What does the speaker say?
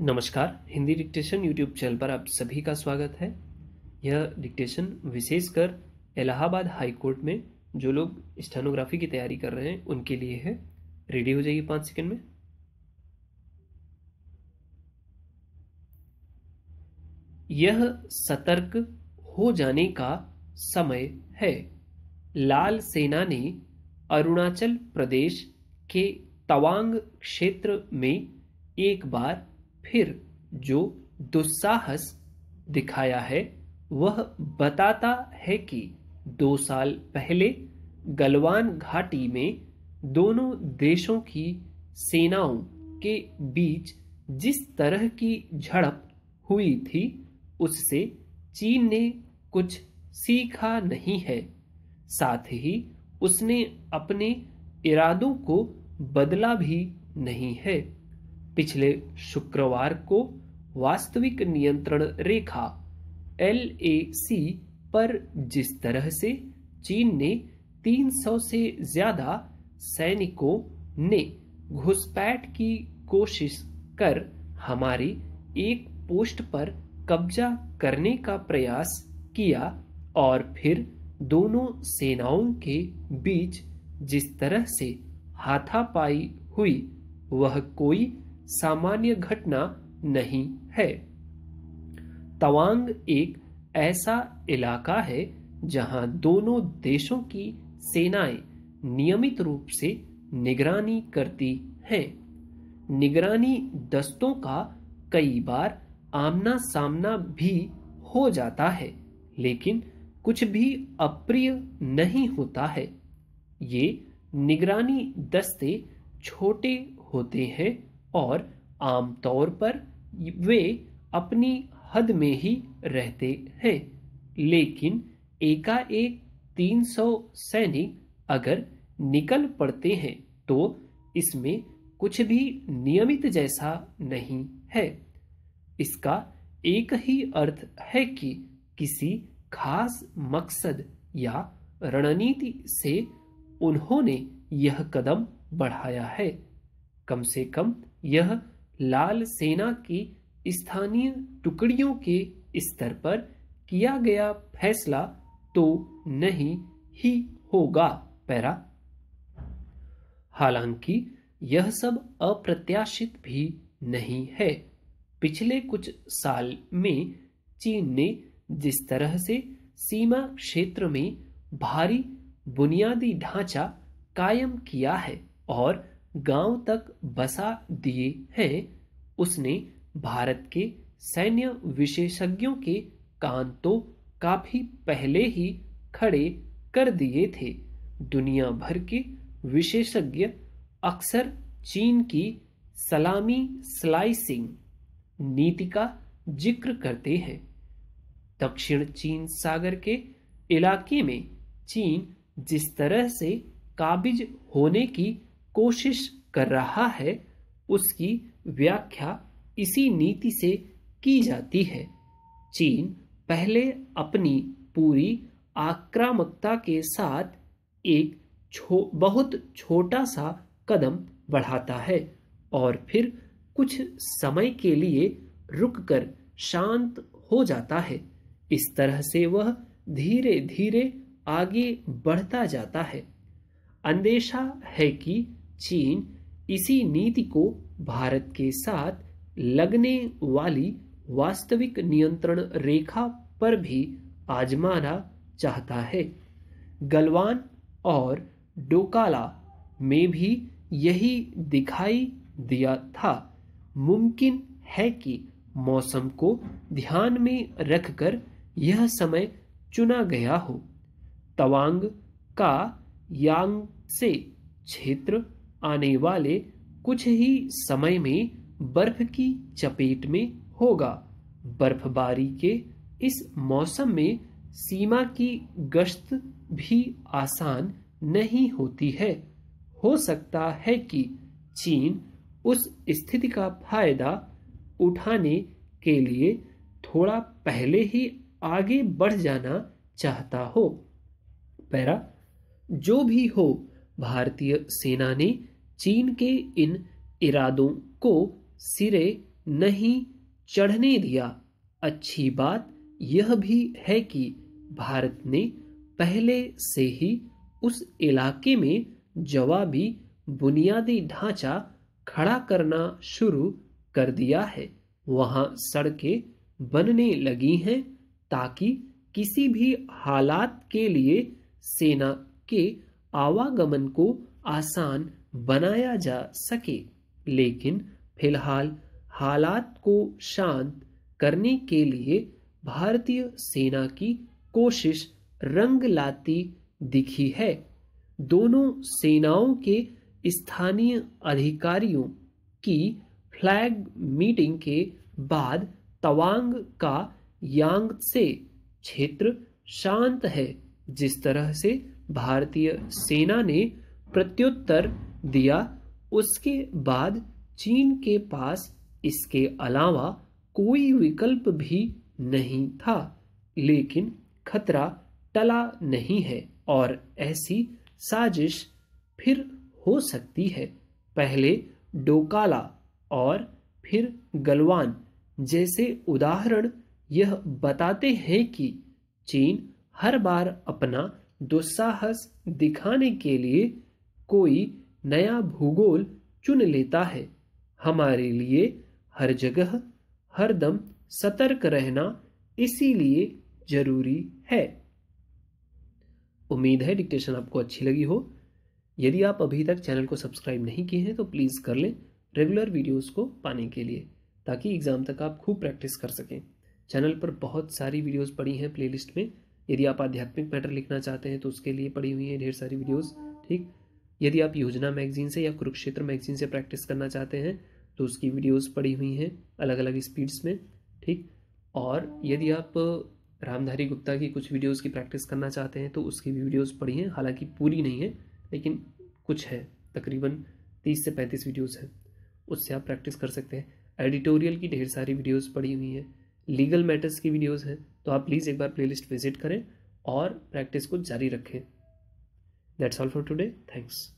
नमस्कार Hindi dictation YouTube channel पर आप सभी का स्वागत है यह डिक्टेशन विशेषकर इलाहाबाद हाई कोर्ट में जो लोग स्टेनोग्राफी की तैयारी कर रहे हैं उनके लिए है रेडी हो जाइए पाँच सेकंड में यह सतर्क हो जाने का समय है लाल सेना ने अरुणाचल प्रदेश के तवांग क्षेत्र में एक बार फिर जो दुस्साहस दिखाया है वह बताता है कि दो साल पहले गलवान घाटी में दोनों देशों की सेनाओं के बीच जिस तरह की झड़प हुई थी उससे चीन ने कुछ सीखा नहीं है साथ ही उसने अपने इरादों को बदला भी नहीं है पिछले शुक्रवार को वास्तविक नियंत्रण रेखा एल पर जिस तरह से चीन ने 300 से ज्यादा सैनिकों ने घुसपैठ की कोशिश कर हमारी एक पोस्ट पर कब्जा करने का प्रयास किया और फिर दोनों सेनाओं के बीच जिस तरह से हाथापाई हुई वह कोई सामान्य घटना नहीं है तवांग एक ऐसा इलाका है जहां दोनों देशों की सेनाएं नियमित रूप से निगरानी करती हैं निगरानी दस्तों का कई बार आमना सामना भी हो जाता है लेकिन कुछ भी अप्रिय नहीं होता है ये निगरानी दस्ते छोटे होते हैं और आमतौर पर वे अपनी हद में ही रहते हैं लेकिन एकाएक 300 सैनिक अगर निकल पड़ते हैं तो इसमें कुछ भी नियमित जैसा नहीं है इसका एक ही अर्थ है कि किसी खास मकसद या रणनीति से उन्होंने यह कदम बढ़ाया है कम से कम यह लाल सेना की स्थानीय टुकड़ियों के स्तर पर किया गया फैसला तो नहीं ही होगा पैरा हालांकि यह सब अप्रत्याशित भी नहीं है पिछले कुछ साल में चीन ने जिस तरह से सीमा क्षेत्र में भारी बुनियादी ढांचा कायम किया है और गांव तक बसा दिए हैं उसने भारत के सैन्य विशेषज्ञों के कान तो काफी पहले ही खड़े कर दिए थे दुनिया भर के विशेषज्ञ अक्सर चीन की सलामी स्लाइसिंग नीति का जिक्र करते हैं दक्षिण चीन सागर के इलाके में चीन जिस तरह से काबिज होने की कोशिश कर रहा है उसकी व्याख्या इसी नीति से की जाती है चीन पहले अपनी पूरी आक्रामकता के साथ एक छो, बहुत छोटा सा कदम बढ़ाता है और फिर कुछ समय के लिए रुककर शांत हो जाता है इस तरह से वह धीरे धीरे आगे बढ़ता जाता है अंदेशा है कि चीन इसी नीति को भारत के साथ लगने वाली वास्तविक नियंत्रण रेखा पर भी आजमाना चाहता है गलवान और डोकाला में भी यही दिखाई दिया था मुमकिन है कि मौसम को ध्यान में रखकर यह समय चुना गया हो तवांग का यांग से क्षेत्र आने वाले कुछ ही समय में बर्फ की चपेट में होगा बर्फबारी के इस मौसम में सीमा की गश्त भी आसान नहीं होती है हो सकता है कि चीन उस स्थिति का फायदा उठाने के लिए थोड़ा पहले ही आगे बढ़ जाना चाहता हो पैरा जो भी हो भारतीय सेना ने चीन के इन इरादों को सिरे नहीं चढ़ने दिया अच्छी बात यह भी है कि भारत ने पहले से ही उस इलाके में जवाबी बुनियादी ढांचा खड़ा करना शुरू कर दिया है वहाँ सड़कें बनने लगी हैं ताकि किसी भी हालात के लिए सेना के आवागमन को आसान बनाया जा सके लेकिन फिलहाल हालात को शांत करने के लिए भारतीय सेना की कोशिश रंग लाती दिखी है दोनों सेनाओं के स्थानीय अधिकारियों की फ्लैग मीटिंग के बाद तवांग का यांग से क्षेत्र शांत है जिस तरह से भारतीय सेना ने प्रत्युत्तर दिया उसके बाद चीन के पास इसके अलावा कोई विकल्प भी नहीं था लेकिन खतरा टला नहीं है और ऐसी साजिश फिर हो सकती है पहले डोकाला और फिर गलवान जैसे उदाहरण यह बताते हैं कि चीन हर बार अपना दुस्साहस दिखाने के लिए कोई नया भूगोल चुन लेता है हमारे लिए हर जगह हरदम सतर्क रहना इसीलिए जरूरी है उम्मीद है डिक्टेशन आपको अच्छी लगी हो यदि आप अभी तक चैनल को सब्सक्राइब नहीं किए हैं तो प्लीज़ कर लें रेगुलर वीडियोस को पाने के लिए ताकि एग्ज़ाम तक आप खूब प्रैक्टिस कर सकें चैनल पर बहुत सारी वीडियोस पड़ी हैं प्लेलिस्ट में यदि आप आध्यात्मिक मैटर लिखना चाहते हैं तो उसके लिए पड़ी हुई हैं ढेर सारी वीडियोस ठीक यदि आप योजना मैगजीन से या कुरुक्षेत्र मैगजीन से प्रैक्टिस करना चाहते हैं तो उसकी वीडियोस पड़ी हुई हैं अलग अलग स्पीड्स में ठीक और यदि आप रामधारी गुप्ता की कुछ वीडियोस की प्रैक्टिस करना चाहते हैं तो उसकी भी वीडियोस पड़ी हैं हालांकि पूरी नहीं है लेकिन कुछ है तकरीबन तीस से पैंतीस वीडियोज़ हैं उससे आप प्रैक्टिस कर सकते हैं एडिटोरियल की ढेर सारी वीडियोज़ पड़ी हुई हैं लीगल मैटर्स की वीडियोज़ हैं तो आप प्लीज़ एक बार प्लेलिस्ट विजिट करें और प्रैक्टिस को जारी रखें that's all for today thanks